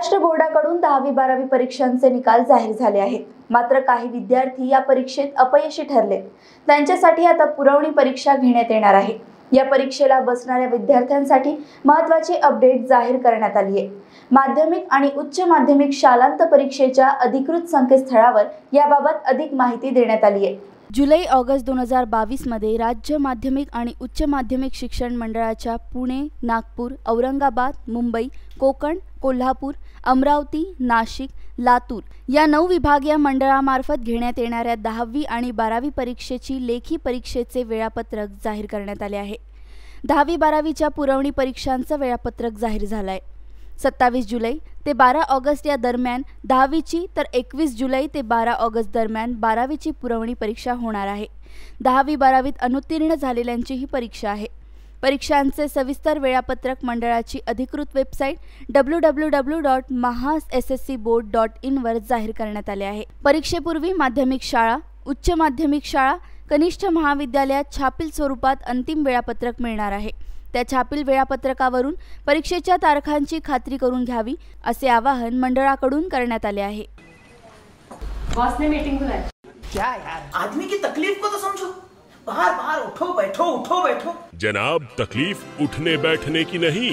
महाराष्ट्र बोर्डाकडून दहावी बारावी परीक्षांचे निकाल जाहीर झाले आहेत मात्र काही विद्यार्थी या परीक्षेत अपयशी ठरले त्यांच्यासाठी आता पुरवणी परीक्षा घेण्यात येणार आहे या परीक्षेला बसणाऱ्या विद्यार्थ्यांसाठी महत्वाची अपडेट जाहीर करण्यात आली आहे माध्यमिक आणि उच्च माध्यमिक शालांत परीक्षेच्या अधिकृत संकेतस्थळावर याबाबत अधिक माहिती देण्यात आली आहे जुलै ऑगस्ट दोन हजार बावीसमध्ये राज्य माध्यमिक आणि उच्च माध्यमिक शिक्षण मंडळाच्या पुणे नागपूर औरंगाबाद मुंबई कोकण कोल्हापूर अमरावती नाशिक लातूर या नऊ विभागीय मंडळामार्फत घेण्यात येणाऱ्या दहावी आणि बारावी परीक्षेची लेखी परीक्षेचे वेळापत्रक जाहीर करण्यात आले आहे दहावी बारावीच्या पुरवणी परीक्षांचं वेळापत्रक जाहीर झालं आहे सत्तावीस जुलै ते बारा ऑगस्ट या दरम्यान दहावीची तर एकवीस जुलै ते बारा ऑगस्ट दरम्यान बारावीची पुरवणी परीक्षा होणार आहे दहावी बारावीत अनुत्तीर्ण झालेल्यांची ही परीक्षा आहे परीक्षांचे सविस्तर वेळापत्रक मंडळाची अधिकृत website W W W dot महास S S C board dot इनवर जाहीर करण्यात आले आहे परीक्षेपूर्वी माध्यमिक शाळा उच्च माध्यमिक शाळा कनिष्ठ महाविद्यालयात छापील स्वरूपात अंतिम वेळापत्रक मिळणार आहे त्या छापील वेळापत्रकावरून परीक्षेच्या तारखांची खात्री करून घ्यावी असे आवाहन मंडळाकडून करण्यात आले आहे जनाब तकलीफ उठने बैठने की नहीं